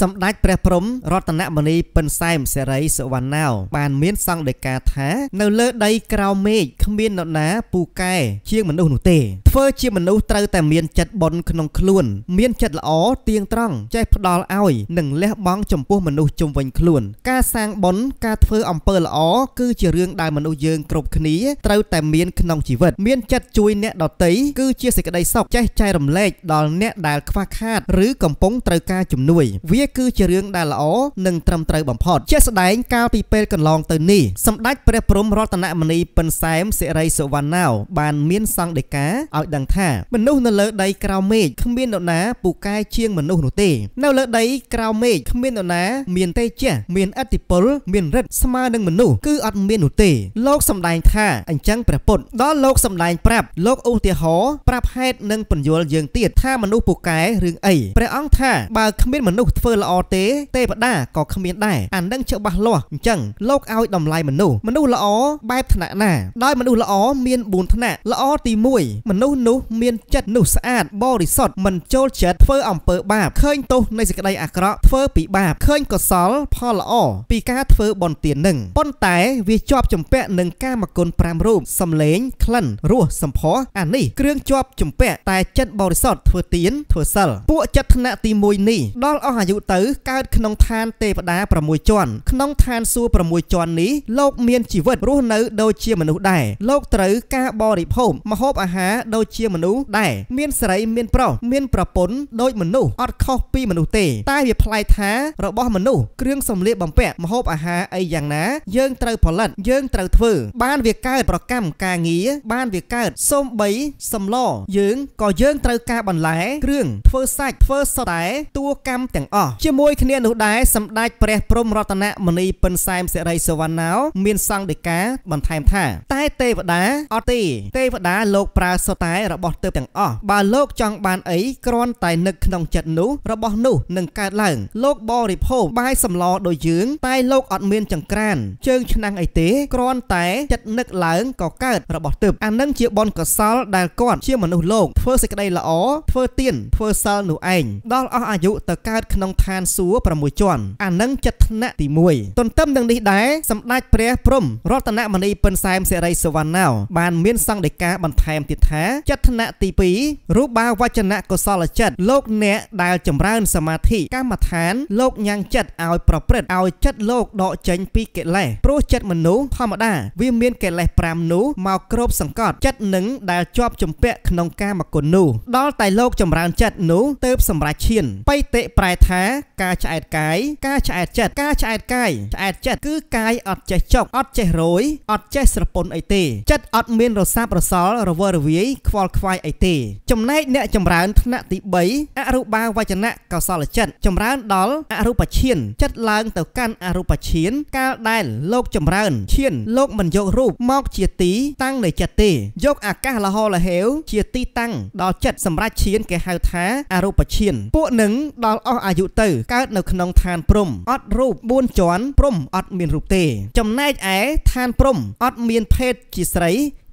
សម្ដេចព្រះព្រំរតនមនីពិនសែមសេរីសុវណ្ណោបានមានសង្ឃដីកាថានៅលើដីក្រៅមេឃគ្មាននរណាពូកែជាងមនុស្សនោះទេធ្វើជាមនុស្សត្រូវតែមានចិត្តបុណ្យក្នុងខ្លួន មានចិត្តល្អទៀងត្រង់ចេះផ្ដល់ឲ្យនិងលះបង់ចំពោះមនុស្សជុំវិញខ្លួន ការសាងបុណ្យការធ្វើអំពើល្អគឺជារឿងដែលមនុស្សយើងគ្រប់គ្នាត្រូវតែមានក្នុងជីវិតមានចិត្តជួយអ្នកដទៃគឺជាសេចក្តីសុខចេះចែករំលែកដល់អ្នកដែលខ្វះខាតឬកំពុងត្រូវការជំនួយវាវាគឺជារឿងដែលល្អនិងត្រឹមត្រូវបំផុតជាក់ស្ដែងកាលពីពេលកន្លងទៅនេះសម្ដេចព្រះព្រំរតនមនីពិនសែមសិរីសុវណ្ណោបានមានសង្ឃដីកាឲ្យដឹងថាមនុស្សនៅលើដីក្រៅមេឃគ្មាននរណាពូកែជាងមនុស្សនោះទេនៅលើដីក្រៅមេឃគ្មាននរណា មានទេជះមានអតិពល មានរិទ្ធស្មើនឹងមនុស្សគឺអត់មាននោះទេលោកសម្ដែង ថាអញ្ចឹងព្រះពុទ្ធដល់លោកសម្ដែងប្រាប់លោកឧទាហរណ៍ប្រាប់ហេតុនិងបញ្យល់យើងទៀតថាមនុស្សពូកែរឿងអីព្រះអង្គថាបើគ្មានមនុស្សធ្វើធ្វើល្អទេទេវតាក៏គ្មានដែរអានឹងច្បាស់លាស់អញ្ចឹងលោកឲ្យតម្លៃមនុស្សមនុស្សល្អបែបថ្នាក់ណាដោយមនុស្សល្អមាន4ថ្នាក់ល្អទី1មនុស្សនោះមានចិត្តនោះស្អាត បរិសុទ្ធមិនចូលចិត្តធ្វើ អំពើបាបឃើញទោសនៃសេចក្តីអាក្រក់ធ្វើពីបាបឃើញកុសល ផលល្អពីការធ្វើបន់ទាននឹងប៉ុន្តែវាជាប់ជំពាក់នឹងកាមគុណ5រូបសំលេងក្លិនរសសម្ផស្សអានេះគ្រឿងជាប់ជំពាក់តែចិត្តបរិសុទ្ធធ្វើទានធ្វើសិលពួកចិត្តថ្នាក់ទី1នេះដល់អស់អាយុទៅកើតក្នុងឋានទេវតា6ជាន់ក្នុងឋានសួគ៌6ជាន់នេះលោកមានជីវិតរស់នៅដូចជាមនុស្សដែរលោកត្រូវការបរិភោគម្ហូបអាហារដូចជាមនុស្សដែរមានស្រីមានប្រុសមានប្រពន្ធដូចមនុស្សអត់ខុសពីមនុស្សទេ តែវាប្លែកថារបស់មនុស្សគ្រឿងសម្លៀកបំពាក់ម្ហូបអាហារអីយ៉ាងណាយើងត្រូវផលិតយើងត្រូវធ្វើបានវាកើតប្រកម្មការងារបានវាកើតសូម្បីសម្លយើងក៏យើងត្រូវការបន្លែគ្រឿងធ្វើសាច់ធ្វើសតែតួកម្មទាំងអស់អស់ជាមួយគ្នានោះដែរសម្ដេចព្រះព្រំរតនមនីពិនសែមសិរីសវណ្ណោមានសង្ឃដីកាបន្ថែមថាតែទេវតាអត់ទេទេវតាលោកប្រើសុទ្ធតែរបស់ទើបទាំងអស់បើលោកចង់បានអីគ្រាន់តែនឹកក្នុងចិត្តនោះរបស់នោះនឹងកើតឡើងលោកបរិភោគបាយសម្លដូចយើងតែលោកអត់មានចង្ក្រានជើងឆ្នាំងអីទេគ្រាន់តែចិត្តនឹកឡើងក៏កើតរបស់ទើបអានឹងជាបនកសលដែលគាត់ជាមនុស្សលោកធ្វើសេចក្តីល្អធ្វើទៀនធ្វើសិលនោះឯងដល់អស់អាយុទៅកើតក្នុងក្នុងឋានសួគ៌6ជាន់អានឹងចិត្តថ្នាក់ទី1ទន្ទឹមនឹងនេះដែរសម្ដេចព្រះ ព្រំរតនមនីពិនសែមសិរីសវណ្ណោបានមានសង្ឃដីកាបន្ថែមទៀតថា ចិត្តថ្នាក់ទី2រូបាវចនៈកុសលចិត្តលោកអ្នកដែលចម្រើនសមាធិកម្មដ្ឋានលោកញ៉ាំងចិត្តឲ្យប្រព្រឹត្តឲ្យចិត្តលោកដកចេញពីកិលេសព្រោះចិត្តមនុស្សធម្មតា វាមានកិលេស5នោះមកគ្របសង្កត់ចិត្តនឹងដែលជាប់ជំពាក់ក្នុងកាមគុណនោះ ដល់តែលោកចម្រើនចិត្តនោះទើបសម្រេចឈានបៃតិប្រែថាថាការឆ្អែតកាយការឆ្អែតចិត្តការឆ្អែតកាយឆ្អែតចិត្តគឺកាយអត់ចេះចុកអត់ចេះរយអត់ចេះស្រពន់អីទេចិត្តអត់មានរសាបរសល់រវើរវាយខ្វល់ខ្វាយអីទេចំណែកអ្នកចម្រើនថ្នាក់ទី3អរូបាវចនៈកោសលចិត្តចម្រើនដល់អរូបឈាន ចិត្តឡើងទៅកាន់អរូបឈាន កាលដែលលោកចម្រើនឈាន លោកមិនយករូបមកជាទីតាំងនៃចិត្តទេ យកអាកាសលហលហេវជាទីតាំងដល់ចិត្តសម្រាប់ឈាន គេហៅថាអរូបឈាន ពួកនឹងដល់អស់អាយុទៅកើតនៅក្នុងឋានព្រំអត់រូប4ជាន់ព្រំអត់មានរូបទេចំណែកឯឋានព្រំអត់មានភេទជាស្រី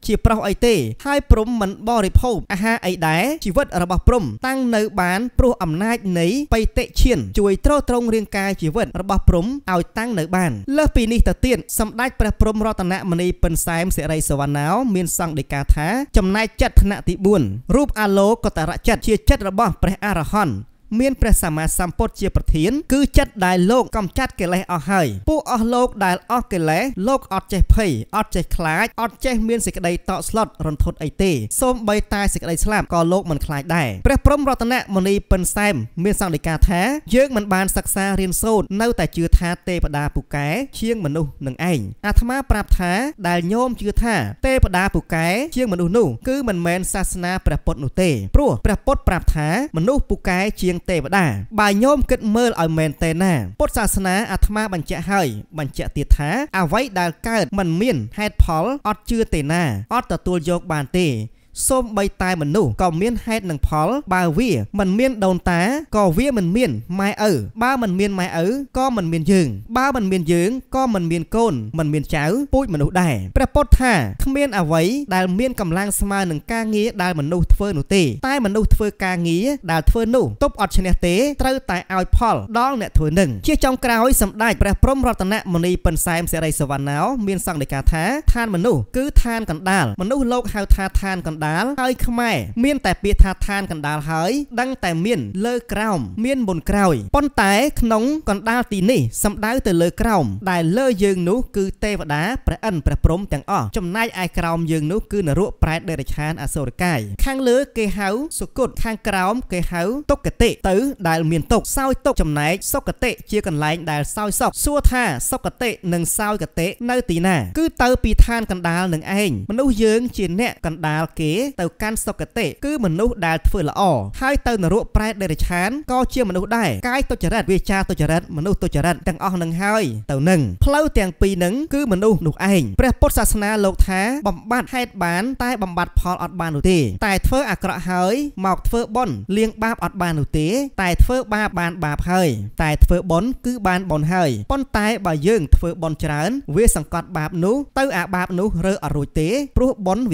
ជាប្រុសអីទេ ហើយព្រំមិនបរិភោគអាហារអីដែរជីវិតរបស់ព្រំតាំងនៅបានព្រោះអំណាចនៃបិតិឈាន ជួយទ្រទ្រង់រាងកាយជីវិតរបស់ព្រំឲ្យតាំងនៅបានលើសពីនេះទៅទៀតសម្ដេចព្រះព្រំរតនមនីពិនសែមសិរីសវណ្ណោមានសង្ឃដីកាថាចំណែកចិត្តថ្នាក់ទី4រូបអាលោកតរចិត្តជាចិត្តរបស់ព្រះអរហន្តមានព្រះសម្មាសម្ពុទ្ធជាប្រធានគឺចិត្តដែលលោកកំចាត់កិលេសអស់ហើយពួកអស់លោកដែលអស់កិលេសលោកអត់ចេះភ័យអត់ចេះខ្លាចអត់ចេះមានសេចក្តីតក់ស្លុតរន្ធត់អីទេសូម្បីតែសេចក្តីស្លាប់ក៏លោកមិនខ្លាចដែរព្រះព្រំរតនមនីពិនសែមមានសង្ឃដីកាថាយើងមិនបានសិក្សារៀនសូត្រនៅតែជឿថាទេវតាពូកែ ជាងមនុស្សនឹងឯងអាត្មាប្រាប់ថាដែលញោមជឿថា ទេវតាពូកែជាងមនុស្សនោះគឺមិនមែនសាសនាព្រះពុទ្ធនោះទេព្រោះព្រះពុទ្ធប្រាប់ថាមនុស្សពូកែជាងទេវតាបើញោមគិតមើលឲ្យមែនទេណា ពុទ្ធសាសនាអាត្មា បញ្ជាក់ហើយបញ្ជាក់ទៀតថាអ្វីដែលកើតមិនមានហេតុផលអត់ជឿទេណាអត់ទទួលយកបានទេសូម្បីតែមនុស្សក៏មានហេតុនិងផលបើវាមិនមានដូនតាក៏វាមិនមានម៉ែឪបើមិនមានម៉ែឪក៏មិនមានយើងបើមិនមានយើងក៏មិនមានកូនមិនមានចៅពូជមនុស្សដែរព្រះពុទ្ធថាគ្មានអ្វីដែលមានកម្លាំងស្មើនឹងការងារដែលមនុស្សធ្វើនោះទេតែមនុស្សធ្វើការងារដែលធ្វើនោះទប់អត់ឈ្នះទេត្រូវតែឲ្យផលដល់អ្នកធ្វើនឹងជាចុងក្រោយសម្ដេចព្រះព្រំរតនមុនីពិនសែមសេរីសវណ្ណោមានសង្កេតថាឋានមនុស្សគឺឋានកណ្ដាលមនុស្សលោកហៅថាឋានកណ្ដាលណ្ដាលហើយខ្មែរមានតែពាក្យថាឋានកណ្ដាលហើយដឹងតែមានលើក្រោមមានមុនក្រោយប៉ុន្តែក្នុងកណ្ដាលទីនេះសំដៅទៅលើក្រោមដែលលើយើងនោះគឺទេវតាព្រះឥន្ទព្រះព្រំទាំងអស់ចំណែកឯក្រោមយើងនោះគឺនរកប្រែតដេរឆានអសុរកាយខាងលើគេហៅសុគតខាងក្រោមគេហៅទុគតិទៅដែលមានទុកសោយទុកចំណែកសុគតិជាកន្លែងដែលសោយសុខសួរថាសុគតិនិងសោយកតិនៅទីណាគឺទៅពីឋានកណ្ដាលនឹងឯងមនុស្សយើងជាអ្នកកណ្ដាលគេគេទៅកាន់សុគតិគឺមនុស្សដែលធ្វើល្អហើយទៅនរកប្រែតដេរឆានក៏ជាមនុស្សដែរកាយទុច្ចរិតវាចាទុច្ចរិតមនុស្សទុច្ចរិតទាំងអស់នឹងហើយទៅនឹងផ្លូវទាំងពីរនឹងគឺមនុស្សនោះឯងព្រះពុទ្ធសាសនាលោកថាបំបត្តិហេតុបានតែបំបត្តិផលអត់បាននោះទេតែធ្វើអាក្រក់ហើយមកធ្វើបុណ្យលៀងបាបអត់បាននោះទេ តែធ្វើបាបបាន បាបហើយតែធ្វើបុណ្យគឺ បានបុណ្យហើយប៉ុន្តែបើយើងធ្វើបុណ្យច្រើន វាសង្កត់បាបនោះ ទៅអាបាបនោះរើអត់រួចទេព្រោះបុណ្យ